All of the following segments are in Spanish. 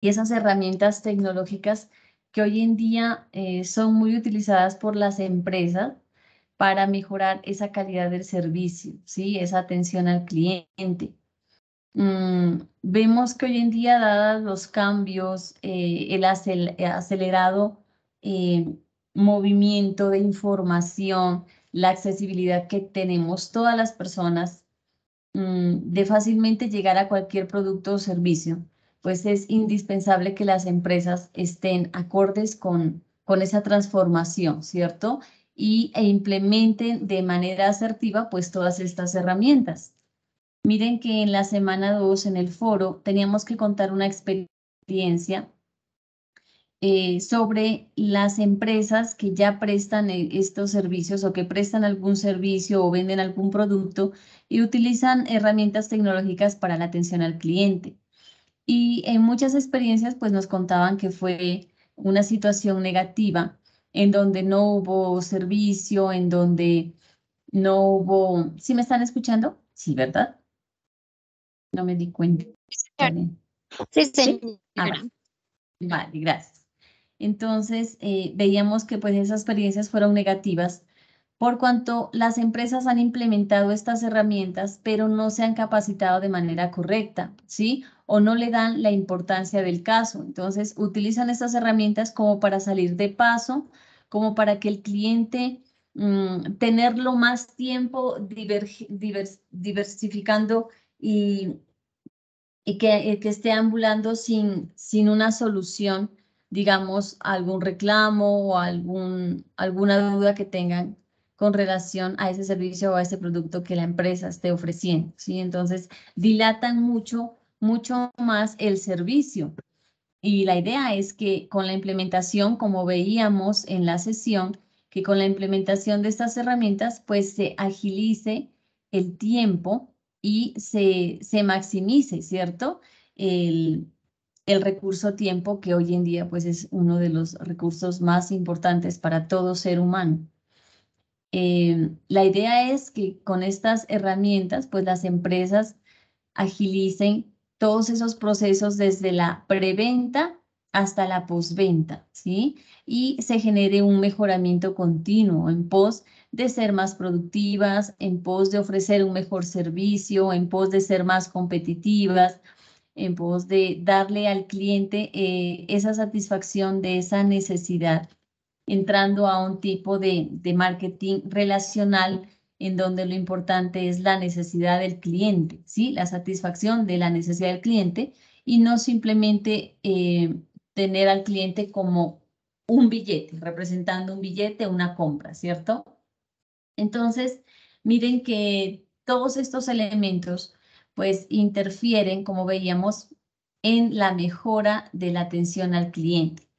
y esas herramientas tecnológicas que hoy en día eh, son muy utilizadas por las empresas para mejorar esa calidad del servicio, ¿sí? esa atención al cliente. Mm, vemos que hoy en día, dadas los cambios, eh, el eh, acelerado movimiento de información, la accesibilidad que tenemos todas las personas mm, de fácilmente llegar a cualquier producto o servicio, pues es indispensable que las empresas estén acordes con, con esa transformación, ¿cierto? Y, e implementen de manera asertiva pues todas estas herramientas. Miren que en la semana 2 en el foro teníamos que contar una experiencia eh, sobre las empresas que ya prestan eh, estos servicios o que prestan algún servicio o venden algún producto y utilizan herramientas tecnológicas para la atención al cliente. Y en muchas experiencias pues nos contaban que fue una situación negativa en donde no hubo servicio, en donde no hubo... ¿Sí me están escuchando? Sí, ¿verdad? No me di cuenta. Sí, ¿Sí? Ah, vale. gracias. Entonces, eh, veíamos que pues esas experiencias fueron negativas por cuanto las empresas han implementado estas herramientas, pero no se han capacitado de manera correcta, ¿sí? O no le dan la importancia del caso. Entonces, utilizan estas herramientas como para salir de paso, como para que el cliente mm, tenerlo más tiempo diversificando y, que, esté ambulando sin, una solución digamos, algún reclamo o alguna duda que tengan con relación a ese servicio o a ese producto que la empresa esté ofreciendo, ¿sí? Entonces, dilatan mucho, mucho más el servicio. Y la idea es que con la implementación, como veíamos en la sesión, que con la implementación de estas herramientas, pues se agilice el tiempo y se, se maximice, ¿cierto? El, el recurso tiempo que hoy en día pues es uno de los recursos más importantes para todo ser humano. Em, la idea es que con estas herramientas, pues las empresas agilicen todos esos procesos desde la preventa hasta la postventa, ¿sí? Y se genere un mejoramiento continuo en pos de ser más productivas, en pos de ofrecer un mejor servicio, en pos de ser más competitivas, en pos de darle al cliente eh, esa satisfacción de esa necesidad entrando a un tipo de, marketing relacional en donde lo importante es la necesidad del cliente, ¿sí? La satisfacción de la necesidad del cliente y no simplemente eh, tener al cliente como un billete, representando un billete, una compra, ¿cierto? Entonces, miren que todos estos elementos pues interfieren, como veíamos, en la mejora de la atención al cliente.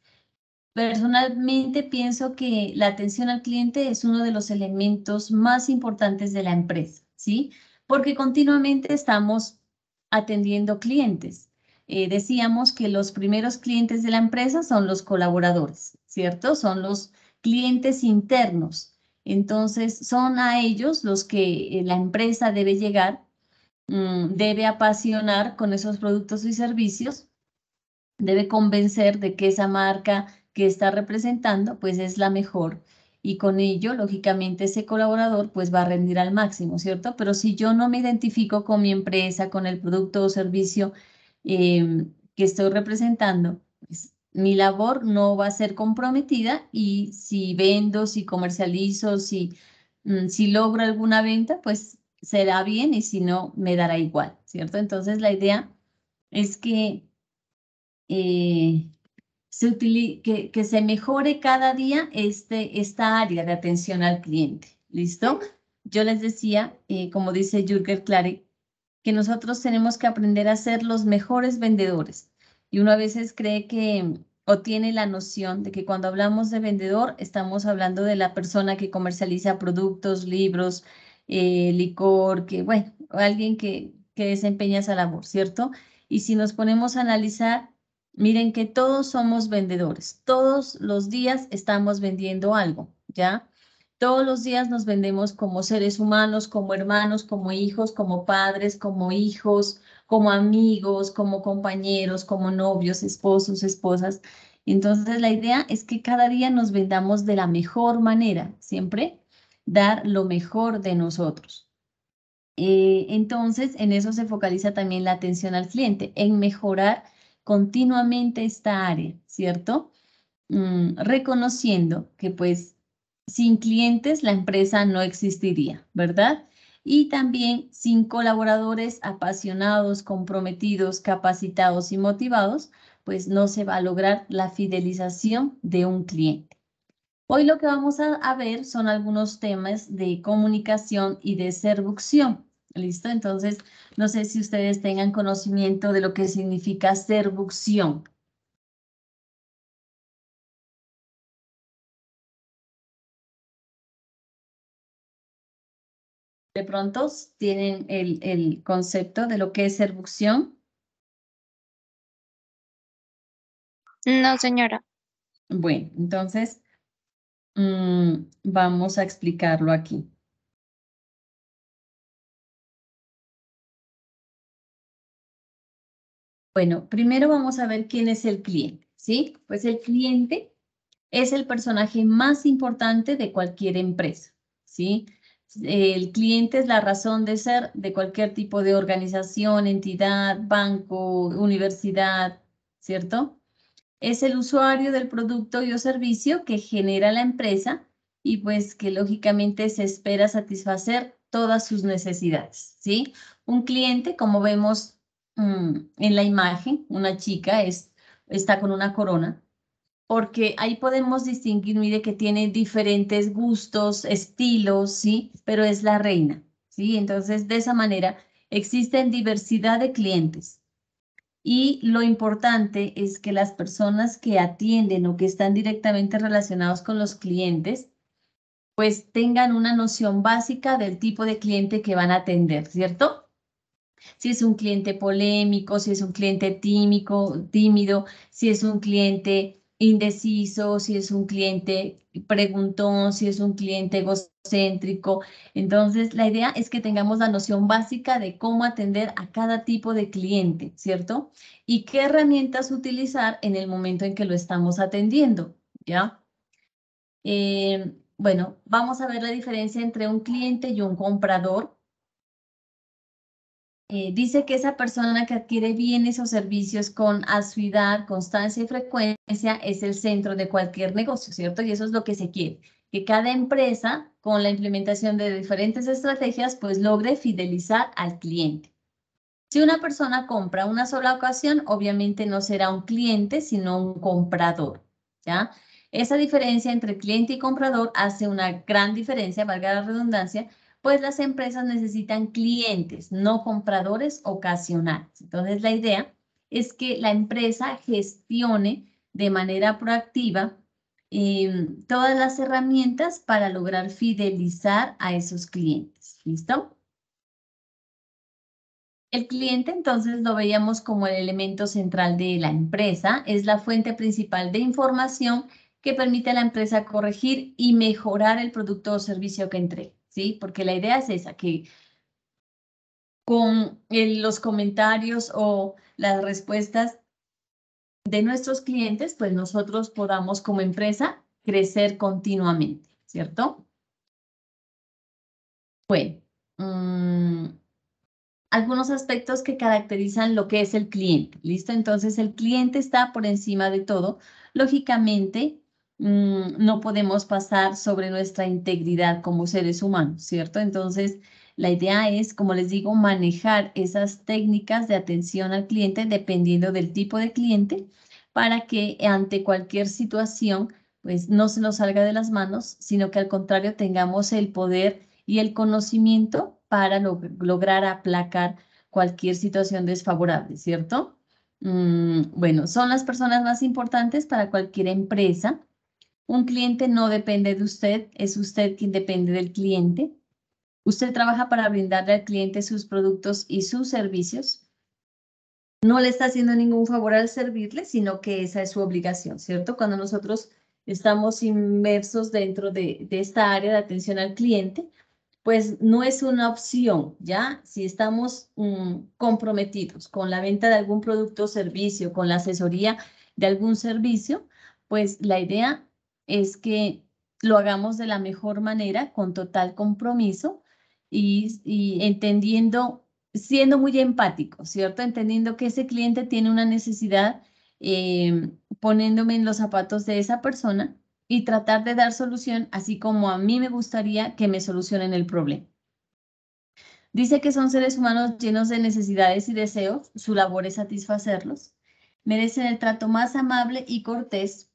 Personalmente pienso que la atención al cliente es uno de los elementos más importantes de la empresa, ¿sí? Porque continuamente estamos atendiendo clientes. Eh, decíamos que los primeros clientes de la empresa son los colaboradores, ¿cierto? Son los clientes internos. Entonces, son a ellos los que eh, la empresa debe llegar, mm, debe apasionar con esos productos y servicios, debe convencer de que esa marca que está representando, pues es la mejor. Y con ello, lógicamente, ese colaborador pues va a rendir al máximo, ¿cierto? Pero si yo no me identifico con mi empresa, con el producto o servicio em, que estoy representando, pues, mi labor no va a ser comprometida y si vendo, si comercializo, si, mm, si logro alguna venta, pues será bien y si no, me dará igual, ¿cierto? Entonces la idea es que eh, se que, se mejore cada día este, esta área de atención al cliente. ¿Listo? Yo les decía, eh, como dice Jürgen Clary que nosotros tenemos que aprender a ser los mejores vendedores. Y uno a veces cree que o tiene la noción de que cuando hablamos de vendedor estamos hablando de la persona que comercializa productos, libros, eh, licor, que bueno, alguien que, que desempeña esa labor, ¿cierto? Y si nos ponemos a analizar, Miren que todos somos vendedores. Todos los días estamos vendiendo algo, ¿ya? Todos los días nos vendemos como seres humanos, como hermanos, como hijos, como padres, como hijos, como amigos, como compañeros, como novios, esposos, esposas. Entonces la idea es que cada día nos vendamos de la mejor manera, siempre dar lo mejor de nosotros. Eh, entonces en eso se focaliza también la atención al cliente, en mejorar continuamente esta área, ¿cierto? Mm, reconociendo que pues sin clientes la empresa no existiría, ¿verdad? Y también sin colaboradores apasionados, comprometidos, capacitados y motivados, pues no se va a lograr la fidelización de un cliente. Hoy lo que vamos a, a ver son algunos temas de comunicación y de seducción. ¿Listo? Entonces, no sé si ustedes tengan conocimiento de lo que significa serbucción. De pronto tienen el, el concepto de lo que es serbucción. No, señora. Bueno, entonces mm, vamos a explicarlo aquí. Bueno, primero vamos a ver quién es el cliente, ¿sí? Pues el cliente es el personaje más importante de cualquier empresa, ¿sí? El cliente es la razón de ser de cualquier tipo de organización, entidad, banco, universidad, ¿cierto? Es el usuario del producto y o servicio que genera la empresa y pues que lógicamente se espera satisfacer todas sus necesidades, ¿sí? Un cliente, como vemos Mm, en la imagen, una chica es, está con una corona, porque ahí podemos distinguir, mire, que tiene diferentes gustos, estilos, ¿sí? Pero es la reina, ¿sí? Entonces, de esa manera, existen diversidad de clientes. Y lo importante es que las personas que atienden o que están directamente relacionados con los clientes, pues tengan una noción básica del tipo de cliente que van a atender, ¿cierto? si es un cliente polémico, si es un cliente tímico, tímido, si es un cliente indeciso, si es un cliente preguntón, si es un cliente egocéntrico. Entonces, la idea es que tengamos la noción básica de cómo atender a cada tipo de cliente, ¿cierto? Y qué herramientas utilizar en el momento en que lo estamos atendiendo, ¿ya? Eh, bueno, vamos a ver la diferencia entre un cliente y un comprador. Eh, dice que esa persona que adquiere bienes o servicios con asiduidad, constancia y frecuencia es el centro de cualquier negocio, ¿cierto? Y eso es lo que se quiere, que cada empresa, con la implementación de diferentes estrategias, pues logre fidelizar al cliente. Si una persona compra una sola ocasión, obviamente no será un cliente, sino un comprador, ¿ya? Esa diferencia entre cliente y comprador hace una gran diferencia, valga la redundancia, pues las empresas necesitan clientes, no compradores ocasionales. Entonces, la idea es que la empresa gestione de manera proactiva em, todas las herramientas para lograr fidelizar a esos clientes. ¿Listo? El cliente entonces lo veíamos como el elemento central de la empresa, es la fuente principal de información que permite a la empresa corregir y mejorar el producto o servicio que entrega. ¿sí? Porque la idea es esa, que con los comentarios o las respuestas de nuestros clientes, pues nosotros podamos como empresa crecer continuamente, ¿cierto? Bueno, mm, algunos aspectos que caracterizan lo que es el cliente, ¿listo? Entonces el cliente está por encima de todo, lógicamente, Mm, no podemos pasar sobre nuestra integridad como seres humanos, ¿cierto? Entonces, la idea es, como les digo, manejar esas técnicas de atención al cliente dependiendo del tipo de cliente para que ante cualquier situación, pues no se nos salga de las manos, sino que al contrario tengamos el poder y el conocimiento para lograr aplacar cualquier situación desfavorable, ¿cierto? Mm, bueno, son las personas más importantes para cualquier empresa un cliente no depende de usted, es usted quien depende del cliente. Usted trabaja para brindarle al cliente sus productos y sus servicios. No le está haciendo ningún favor al servirle, sino que esa es su obligación, ¿cierto? Cuando nosotros estamos inmersos dentro de, esta área de atención al cliente, pues no es una opción, ¿ya? Si estamos mm, comprometidos con la venta de algún producto o servicio, con la asesoría de algún servicio, pues la idea es que lo hagamos de la mejor manera, con total compromiso y, entendiendo, siendo muy empático, ¿cierto? Entendiendo que ese cliente tiene una necesidad, eh, poniéndome en los zapatos de esa persona y tratar de dar solución así como a mí me gustaría que me solucionen el problema. Dice que son seres humanos llenos de necesidades y deseos, su labor es satisfacerlos. Merecen el trato más amable y cortés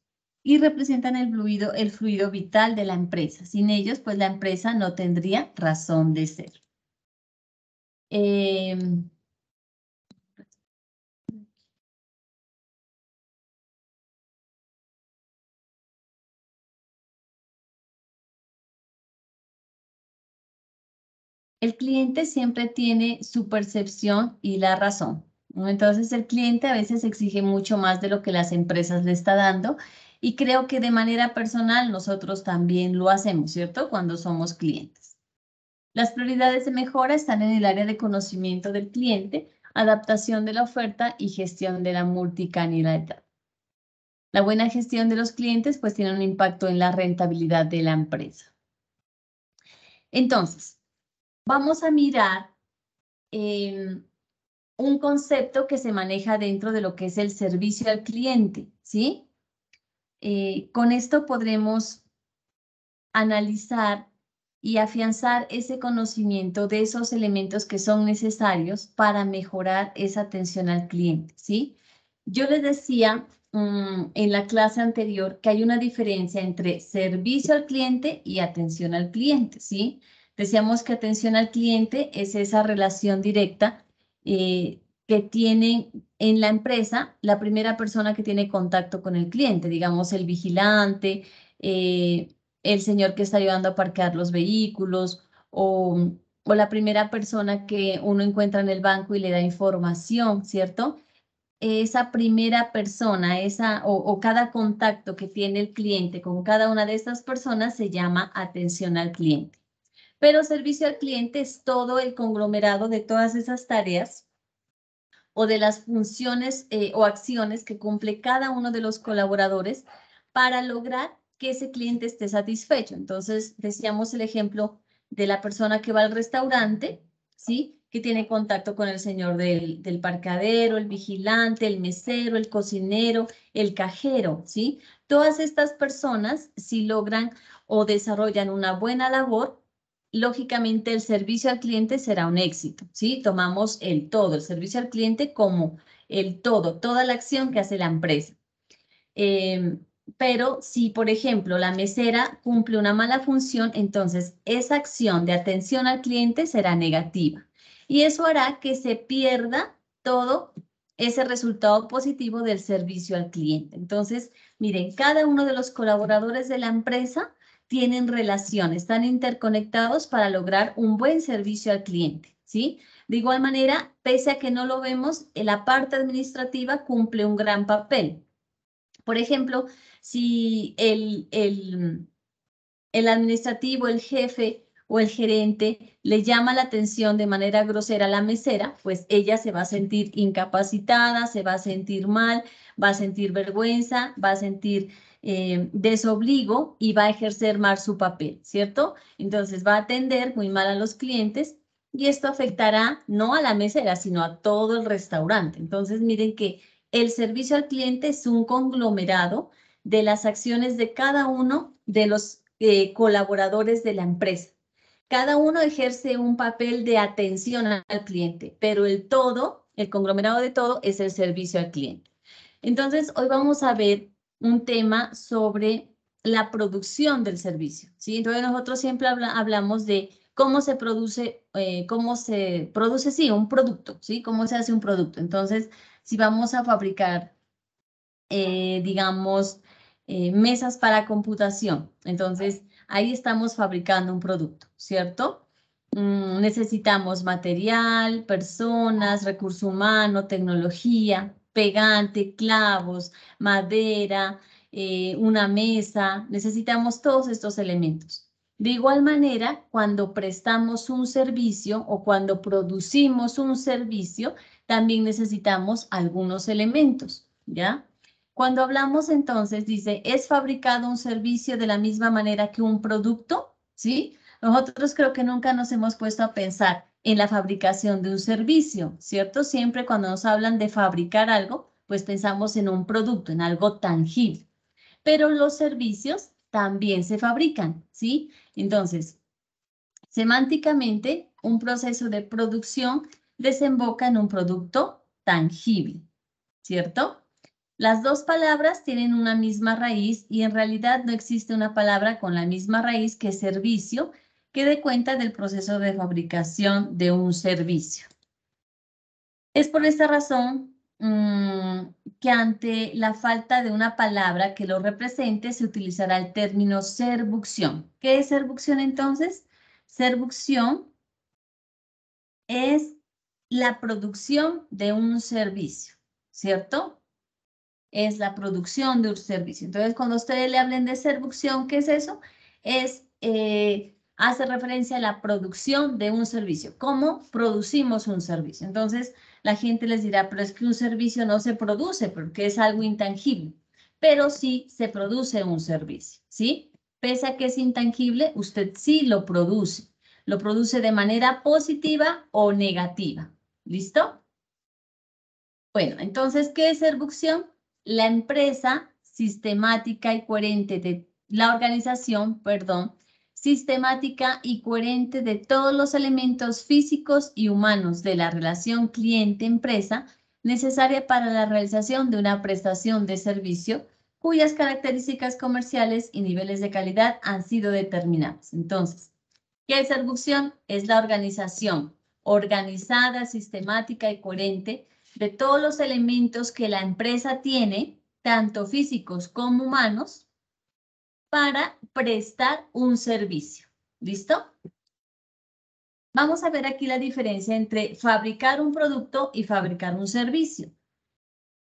y representan el fluido, el fluido vital de la empresa. Sin ellos, pues la empresa no tendría razón de ser. Em, el cliente siempre tiene su percepción y la razón. Entonces el cliente a veces exige mucho más de lo que las empresas le está dando y creo que de manera personal nosotros también lo hacemos, ¿cierto? Cuando somos clientes. Las prioridades de mejora están en el área de conocimiento del cliente, adaptación de la oferta y gestión de la multicanalidad. La buena gestión de los clientes pues tiene un impacto en la rentabilidad de la empresa. Entonces, vamos a mirar em, un concepto que se maneja dentro de lo que es el servicio al cliente, ¿sí? Eh, con esto podremos analizar y afianzar ese conocimiento de esos elementos que son necesarios para mejorar esa atención al cliente, ¿sí? Yo les decía mm, en la clase anterior que hay una diferencia entre servicio al cliente y atención al cliente, ¿sí? Decíamos que atención al cliente es esa relación directa eh, que tienen en la empresa la primera persona que tiene contacto con el cliente, digamos el vigilante, eh, el señor que está ayudando a parquear los vehículos o, la primera persona que uno encuentra en el banco y le da información, ¿cierto? Esa primera persona, esa o cada contacto que tiene el cliente con cada una de estas personas se llama atención al cliente. Pero servicio al cliente es todo el conglomerado de todas esas tareas o de las funciones eh, o acciones que cumple cada uno de los colaboradores para lograr que ese cliente esté satisfecho. Entonces, decíamos el ejemplo de la persona que va al restaurante, ¿sí? Que tiene contacto con el señor del, del parcadero, el vigilante, el mesero, el cocinero, el cajero, ¿sí? Todas estas personas, si logran o desarrollan una buena labor, lógicamente el servicio al cliente será un éxito, ¿sí? Tomamos el todo, el servicio al cliente como el todo, toda la acción que hace la empresa. Em, pero si, por ejemplo, la mesera cumple una mala función, entonces esa acción de atención al cliente será negativa. Y eso hará que se pierda todo ese resultado positivo del servicio al cliente. Entonces, miren, cada uno de los colaboradores de la empresa tienen relación, están interconectados para lograr un buen servicio al cliente, ¿sí? De igual manera, pese a que no lo vemos, eh, la parte administrativa cumple un gran papel. Por ejemplo, si el, el, el administrativo, el jefe o el gerente le llama la atención de manera grosera a la mesera, pues ella se va a sentir incapacitada, se va a sentir mal, va a sentir vergüenza, va a sentir eh, desobligo y va a ejercer mal su papel, ¿cierto? Entonces va a atender muy mal a los clientes y esto afectará no a la mesera, sino a todo el restaurante. Entonces miren que el servicio al cliente es un conglomerado de las acciones de cada uno de los eh, colaboradores de la empresa. Cada uno ejerce un papel de atención al cliente, pero el todo, el conglomerado de todo, es el servicio al cliente. Entonces, hoy vamos a ver un tema sobre la producción del servicio. ¿sí? Entonces nosotros siempre hablamos de cómo se produce, eh, cómo se produce, sí, un producto, ¿sí? Cómo se hace un producto. Entonces, si vamos a fabricar, eh, digamos, eh, mesas para computación, entonces ahí estamos fabricando un producto, ¿cierto? Mm, necesitamos material, personas, recurso humano, tecnología, pegante, clavos, madera, eh, una mesa. Necesitamos todos estos elementos. De igual manera, cuando prestamos un servicio o cuando producimos un servicio, también necesitamos algunos elementos, ¿ya? Cuando hablamos entonces, dice, ¿es fabricado un servicio de la misma manera que un producto? ¿Sí? Nosotros creo que nunca nos hemos puesto a pensar, en la fabricación de un servicio, ¿cierto? Siempre cuando nos hablan de fabricar algo, pues pensamos en un producto, en algo tangible. Pero los servicios también se fabrican, ¿sí? Entonces, semánticamente, un proceso de producción desemboca en un producto tangible, ¿cierto? Las dos palabras tienen una misma raíz y en realidad no existe una palabra con la misma raíz que servicio que dé cuenta del proceso de fabricación de un servicio. Es por esta razón mm, que ante la falta de una palabra que lo represente se utilizará el término servucción. ¿Qué es servucción entonces? Servucción es la producción de un servicio, ¿cierto? Es la producción de un servicio. Entonces, cuando ustedes le hablen de servucción, ¿qué es eso? Es eh, hace referencia a la producción de un servicio, cómo producimos un servicio. Entonces, la gente les dirá, pero es que un servicio no se produce porque es algo intangible, pero sí se produce un servicio, ¿sí? Pese a que es intangible, usted sí lo produce. Lo produce de manera positiva o negativa. ¿Listo? Bueno, entonces, ¿qué es erbucción? La empresa sistemática y coherente de la organización, perdón, sistemática y coherente de todos los elementos físicos y humanos de la relación cliente-empresa necesaria para la realización de una prestación de servicio cuyas características comerciales y niveles de calidad han sido determinados. Entonces, ¿qué es reducción? Es la organización organizada, sistemática y coherente de todos los elementos que la empresa tiene, tanto físicos como humanos, para prestar un servicio. ¿Listo? Vamos a ver aquí la diferencia entre fabricar un producto y fabricar un servicio.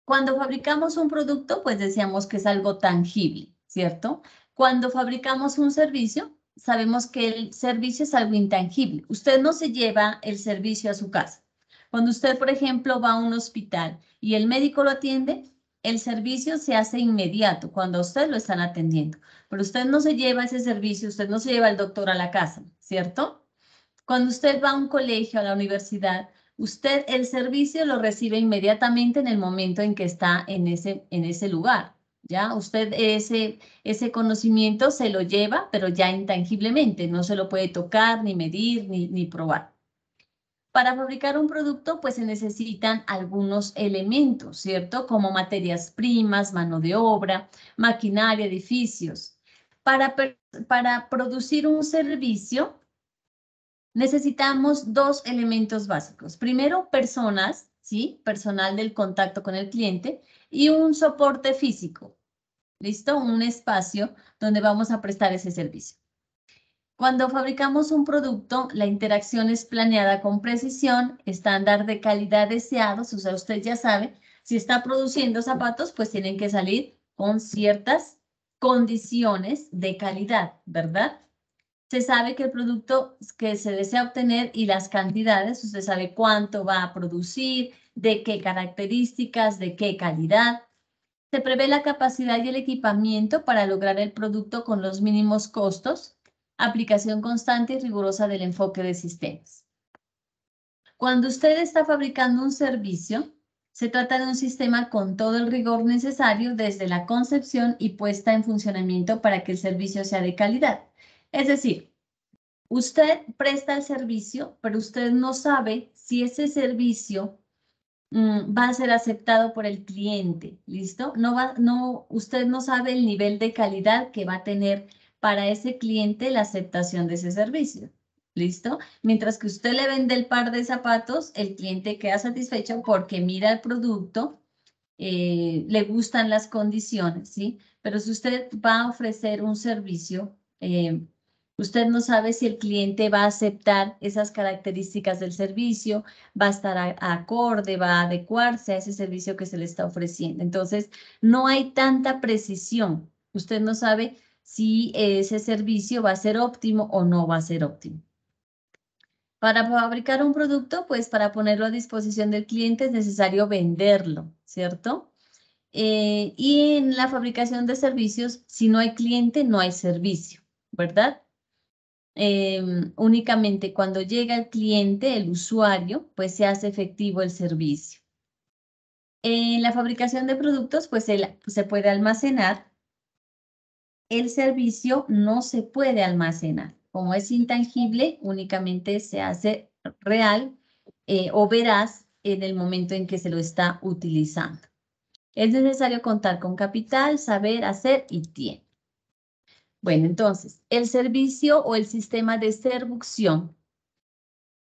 Cuando fabricamos un producto, pues decíamos que es algo tangible, ¿cierto? Cuando fabricamos un servicio, sabemos que el servicio es algo intangible. Usted no se lleva el servicio a su casa. Cuando usted, por ejemplo, va a un hospital y el médico lo atiende, el servicio se hace inmediato cuando a usted lo están atendiendo, pero usted no se lleva ese servicio, usted no se lleva al doctor a la casa, ¿cierto? Cuando usted va a un colegio, a la universidad, usted el servicio lo recibe inmediatamente en el momento en que está en ese, en ese lugar, ¿ya? Usted ese, ese conocimiento se lo lleva, pero ya intangiblemente, no se lo puede tocar, ni medir, ni, ni probar. Para fabricar un producto, pues se necesitan algunos elementos, ¿cierto? Como materias primas, mano de obra, maquinaria, edificios. Para, para producir un servicio, necesitamos dos elementos básicos. Primero, personas, ¿sí? Personal del contacto con el cliente y un soporte físico, ¿listo? Un espacio donde vamos a prestar ese servicio. Cuando fabricamos un producto, la interacción es planeada con precisión, estándar de calidad deseado. o sea, usted ya sabe, si está produciendo zapatos, pues tienen que salir con ciertas condiciones de calidad, ¿verdad? Se sabe que el producto que se desea obtener y las cantidades, usted sabe cuánto va a producir, de qué características, de qué calidad. Se prevé la capacidad y el equipamiento para lograr el producto con los mínimos costos aplicación constante y rigurosa del enfoque de sistemas. Cuando usted está fabricando un servicio, se trata de un sistema con todo el rigor necesario desde la concepción y puesta en funcionamiento para que el servicio sea de calidad. Es decir, usted presta el servicio, pero usted no sabe si ese servicio mm, va a ser aceptado por el cliente, ¿listo? No va, no, usted no sabe el nivel de calidad que va a tener para ese cliente la aceptación de ese servicio. ¿Listo? Mientras que usted le vende el par de zapatos, el cliente queda satisfecho porque mira el producto, eh, le gustan las condiciones, ¿sí? Pero si usted va a ofrecer un servicio, eh, usted no sabe si el cliente va a aceptar esas características del servicio, va a estar acorde, va a adecuarse a ese servicio que se le está ofreciendo. Entonces, no hay tanta precisión. Usted no sabe si ese servicio va a ser óptimo o no va a ser óptimo. Para fabricar un producto, pues para ponerlo a disposición del cliente es necesario venderlo, ¿cierto? Eh, y en la fabricación de servicios, si no hay cliente, no hay servicio, ¿verdad? Em, únicamente cuando llega el cliente, el usuario, pues se hace efectivo el servicio. En la fabricación de productos, pues se puede almacenar el servicio no se puede almacenar. Como es intangible, únicamente se hace real eh, o verás en el momento en que se lo está utilizando. Es necesario contar con capital, saber, hacer y tiene. Bueno, entonces, el servicio o el sistema de servucción.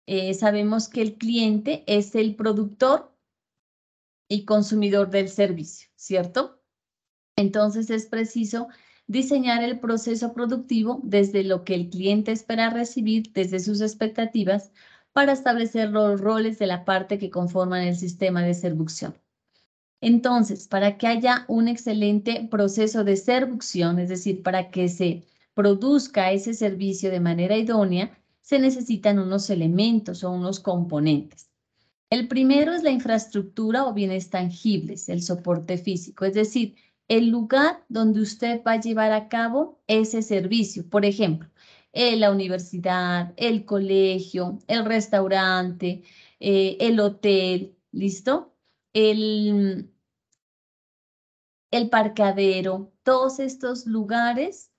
Eh, sabemos que el cliente es el productor y consumidor del servicio, ¿cierto? Entonces es preciso diseñar el proceso productivo desde lo que el cliente espera recibir, desde sus expectativas, para establecer los roles de la parte que conforman el sistema de servucción. Entonces, para que haya un excelente proceso de servucción, es decir, para que se produzca ese servicio de manera idónea, se necesitan unos elementos o unos componentes. El primero es la infraestructura o bienes tangibles, el soporte físico, es decir, el lugar donde usted va a llevar a cabo ese servicio. Por ejemplo, eh, la universidad, el colegio, el restaurante, eh, el hotel, ¿listo? El, el parcadero, todos estos lugares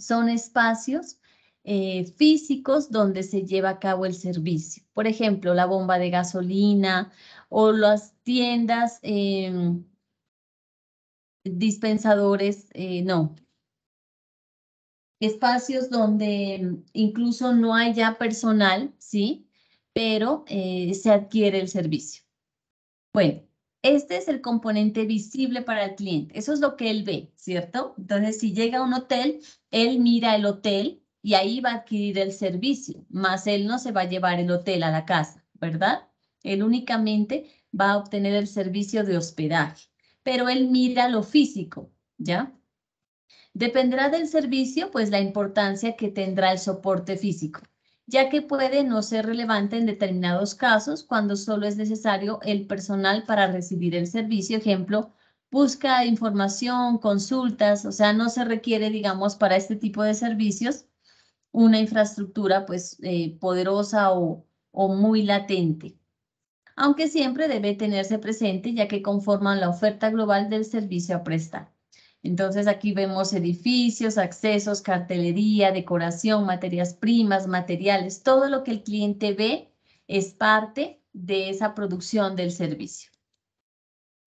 son espacios eh, físicos donde se lleva a cabo el servicio. Por ejemplo, la bomba de gasolina o las tiendas em, dispensadores, eh, no. Espacios donde incluso no haya personal, ¿sí? Pero eh, se adquiere el servicio. Bueno, este es el componente visible para el cliente. Eso es lo que él ve, ¿cierto? Entonces, si llega a un hotel, él mira el hotel y ahí va a adquirir el servicio, más él no se va a llevar el hotel a la casa, ¿verdad? Él únicamente va a obtener el servicio de hospedaje pero él mira lo físico, ¿ya? Dependerá del servicio, pues la importancia que tendrá el soporte físico, ya que puede no ser relevante en determinados casos cuando solo es necesario el personal para recibir el servicio, ejemplo, busca información, consultas, o sea, no se requiere, digamos, para este tipo de servicios una infraestructura pues eh, poderosa o, o muy latente aunque siempre debe tenerse presente ya que conforman la oferta global del servicio a prestar. Entonces aquí vemos edificios, accesos, cartelería, decoración, materias primas, materiales, todo lo que el cliente ve es parte de esa producción del servicio.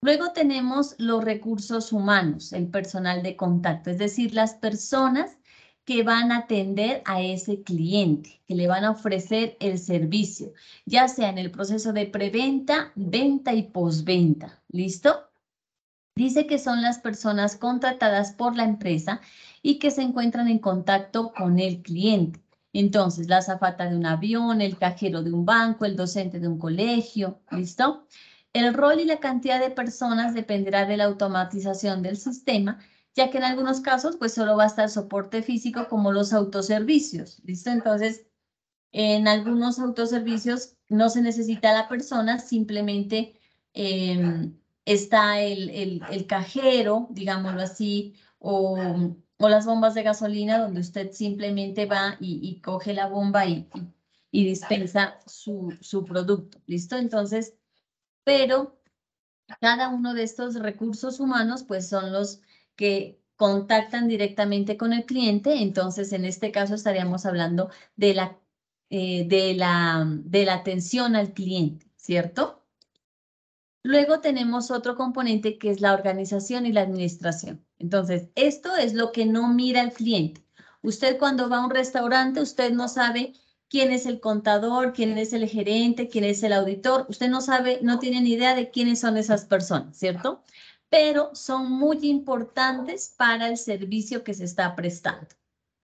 Luego tenemos los recursos humanos, el personal de contacto, es decir, las personas que van a atender a ese cliente, que le van a ofrecer el servicio, ya sea en el proceso de preventa, venta y posventa. ¿Listo? Dice que son las personas contratadas por la empresa y que se encuentran en contacto con el cliente. Entonces, la azafata de un avión, el cajero de un banco, el docente de un colegio, ¿listo? El rol y la cantidad de personas dependerá de la automatización del sistema ya que en algunos casos pues solo va a estar soporte físico como los autoservicios, ¿listo? Entonces, en algunos autoservicios no se necesita la persona, simplemente em, está el, el, cajero, digámoslo así, o, o, las bombas de gasolina donde usted simplemente va y, y coge la bomba y, y dispensa su, su producto, ¿listo? Entonces, pero cada uno de estos recursos humanos pues son los que contactan directamente con el cliente, entonces en este caso estaríamos hablando de la, eh, de la, de la atención al cliente, ¿cierto? Luego tenemos otro componente que es la organización y la administración. Entonces, esto es lo que no mira el cliente. Usted cuando va a un restaurante, usted no sabe quién es el contador, quién es el gerente, quién es el auditor. Usted no sabe, no tiene ni idea de quiénes son esas personas, ¿cierto? pero son muy importantes para el servicio que se está prestando.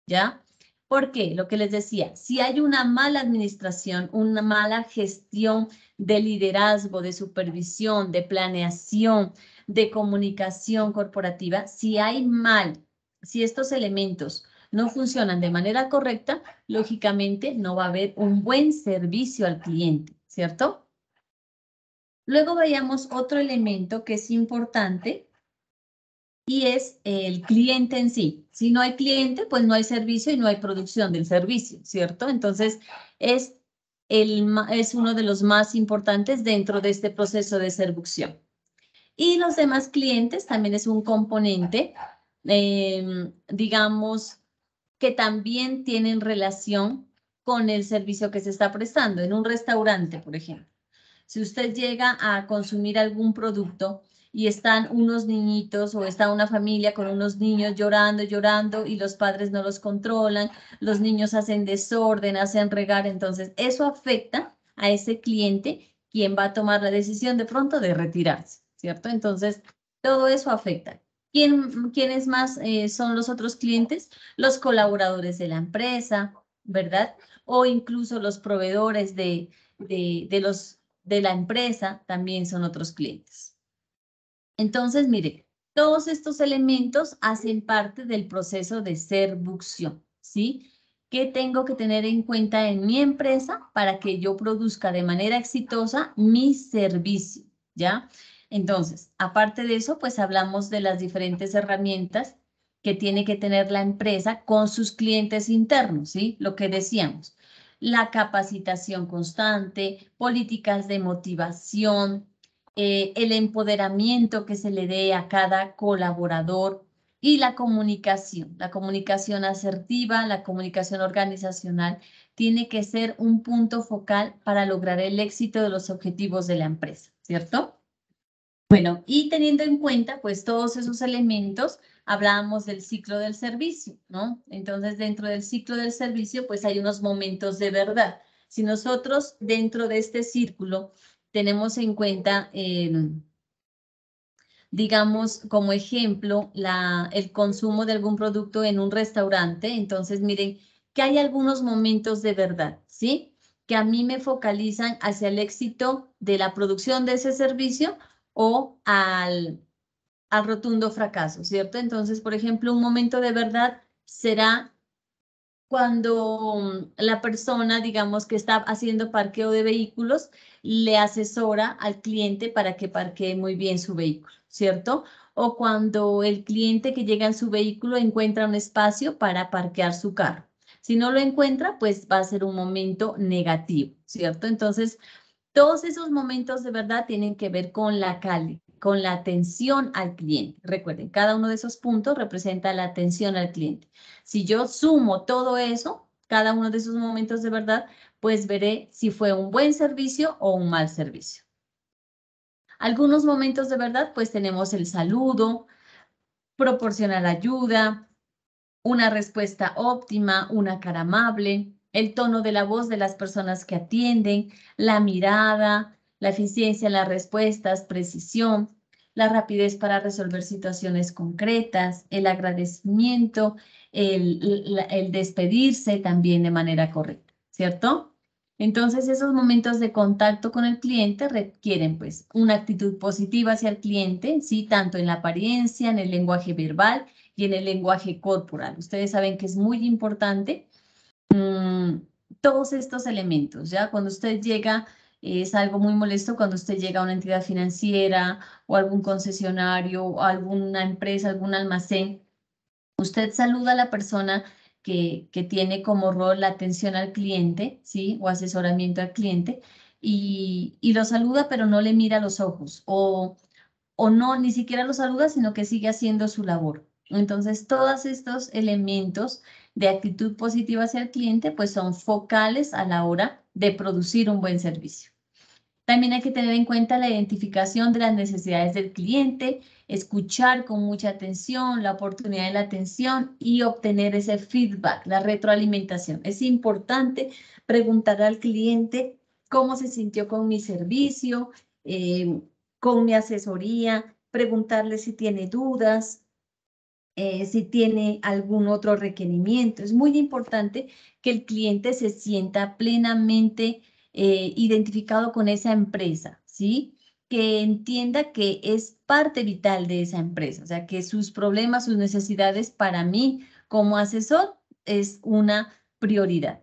¿Ya? Porque lo que les decía, si hay una mala administración, una mala gestión de liderazgo, de supervisión, de planeación, de comunicación corporativa, si hay mal, si estos elementos no funcionan de manera correcta, lógicamente no va a haber un buen servicio al cliente, ¿cierto? Luego veíamos otro elemento que es importante y es el cliente en sí. Si no hay cliente, pues no hay servicio y no hay producción del servicio, ¿cierto? Entonces, es, el, es uno de los más importantes dentro de este proceso de servucción. Y los demás clientes también es un componente, em, digamos, que también tienen relación con el servicio que se está prestando en un restaurante, por ejemplo. Si usted llega a consumir algún producto y están unos niñitos o está una familia con unos niños llorando, llorando y los padres no los controlan, los niños hacen desorden, hacen regar, entonces eso afecta a ese cliente quien va a tomar la decisión de pronto de retirarse, ¿cierto? Entonces, todo eso afecta. ¿Quién, ¿Quiénes más eh, son los otros clientes? Los colaboradores de la empresa, ¿verdad? O incluso los proveedores de, de, de los de la empresa también son otros clientes. Entonces, mire, todos estos elementos hacen parte del proceso de serbucción, ¿sí? ¿Qué tengo que tener en cuenta en mi empresa para que yo produzca de manera exitosa mi servicio, ¿ya? Entonces, aparte de eso, pues hablamos de las diferentes herramientas que tiene que tener la empresa con sus clientes internos, ¿sí? Lo que decíamos, la capacitación constante, políticas de motivación, eh, el empoderamiento que se le dé a cada colaborador y la comunicación. La comunicación asertiva, la comunicación organizacional tiene que ser un punto focal para lograr el éxito de los objetivos de la empresa, ¿cierto? Bueno, y teniendo en cuenta pues todos esos elementos, hablábamos del ciclo del servicio, ¿no? Entonces, dentro del ciclo del servicio, pues hay unos momentos de verdad. Si nosotros dentro de este círculo tenemos en cuenta, em, digamos, como ejemplo, la, el consumo de algún producto en un restaurante, entonces miren que hay algunos momentos de verdad, ¿sí? Que a mí me focalizan hacia el éxito de la producción de ese servicio o al, a rotundo fracaso, ¿cierto? Entonces, por ejemplo, un momento de verdad será cuando mm, la persona, digamos, que está haciendo parqueo de vehículos, le asesora al cliente para que parquee muy bien su vehículo, ¿cierto? O cuando el cliente que llega en su vehículo encuentra un espacio para parquear su carro. Si no lo encuentra, pues va a ser un momento negativo, ¿cierto? Entonces, todos esos momentos de verdad tienen que ver con la, calle con la atención al cliente. Recuerden, cada uno de esos puntos representa la atención al cliente. Si yo sumo todo eso, cada uno de esos momentos de verdad, pues veré si fue un buen servicio o un mal servicio. Algunos momentos de verdad, pues tenemos el saludo, proporcionar ayuda, una respuesta óptima, una cara amable, el tono de la voz de las personas que atienden, la mirada, la eficiencia en las respuestas, precisión, la rapidez para resolver situaciones concretas, el agradecimiento, el, despedirse también de manera correcta, ¿cierto? Entonces, esos momentos de contacto con el cliente requieren pues una actitud positiva hacia el cliente, ¿sí? Tanto en la apariencia, en el lenguaje verbal y en el lenguaje corporal. Ustedes saben que es muy importante mm, todos estos elementos, ¿ya? Cuando usted llega es algo muy molesto cuando usted llega a una entidad financiera o algún concesionario o alguna empresa, algún almacén. Usted saluda a la persona que, que tiene como rol la atención al cliente, ¿sí? O asesoramiento al cliente y, y lo saluda pero no le mira los ojos o, o no, ni siquiera lo saluda, sino que sigue haciendo su labor. Entonces, todos estos elementos de actitud positiva hacia el cliente, pues son focales a la hora de producir un buen servicio. También hay que tener en cuenta la identificación de las necesidades del cliente, escuchar con mucha atención la oportunidad de la atención y obtener ese feedback, la retroalimentación. Es importante preguntar al cliente cómo se sintió con mi servicio, eh, con mi asesoría, preguntarle si tiene dudas, eh, si tiene algún otro requerimiento. Es muy importante que el cliente se sienta plenamente eh, identificado con esa empresa, ¿sí? que entienda que es parte vital de esa empresa, o sea, que sus problemas, sus necesidades para mí como asesor es una prioridad.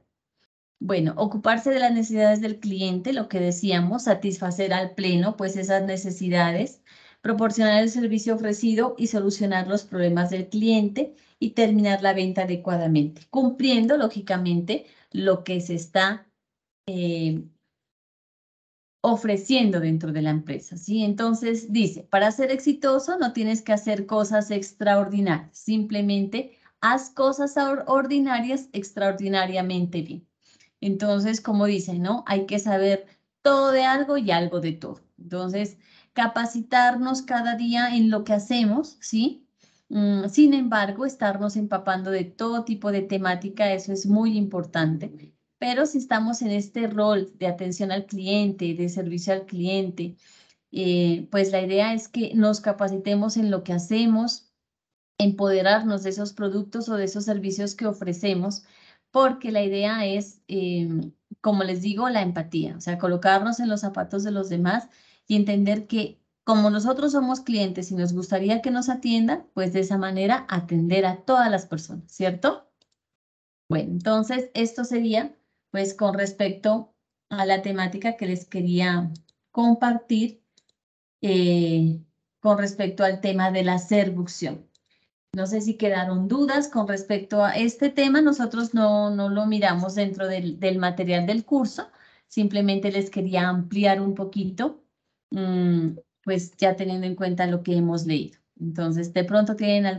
Bueno, ocuparse de las necesidades del cliente, lo que decíamos, satisfacer al pleno pues esas necesidades, proporcionar el servicio ofrecido y solucionar los problemas del cliente y terminar la venta adecuadamente, cumpliendo lógicamente lo que se está eh, ofreciendo dentro de la empresa, ¿sí? Entonces dice, para ser exitoso no tienes que hacer cosas extraordinarias, simplemente haz cosas ordinarias extraordinariamente bien. Entonces, como dice, ¿no? Hay que saber todo de algo y algo de todo. Entonces, capacitarnos cada día en lo que hacemos, ¿sí? Mm, sin embargo, estarnos empapando de todo tipo de temática, eso es muy importante. Pero si estamos en este rol de atención al cliente, de servicio al cliente, eh, pues la idea es que nos capacitemos en lo que hacemos, empoderarnos de esos productos o de esos servicios que ofrecemos, porque la idea es, em, como les digo, la empatía, o sea, colocarnos en los zapatos de los demás y entender que como nosotros somos clientes y nos gustaría que nos atiendan, pues de esa manera atender a todas las personas, ¿cierto? Bueno, entonces esto sería pues con respecto a la temática que les quería compartir eh, con respecto al tema de la servucción. No sé si quedaron dudas con respecto a este tema. Nosotros no, no lo miramos dentro del, del, material del curso. Simplemente les quería ampliar un poquito, mm, pues ya teniendo en cuenta lo que hemos leído. Entonces, de pronto tienen algún...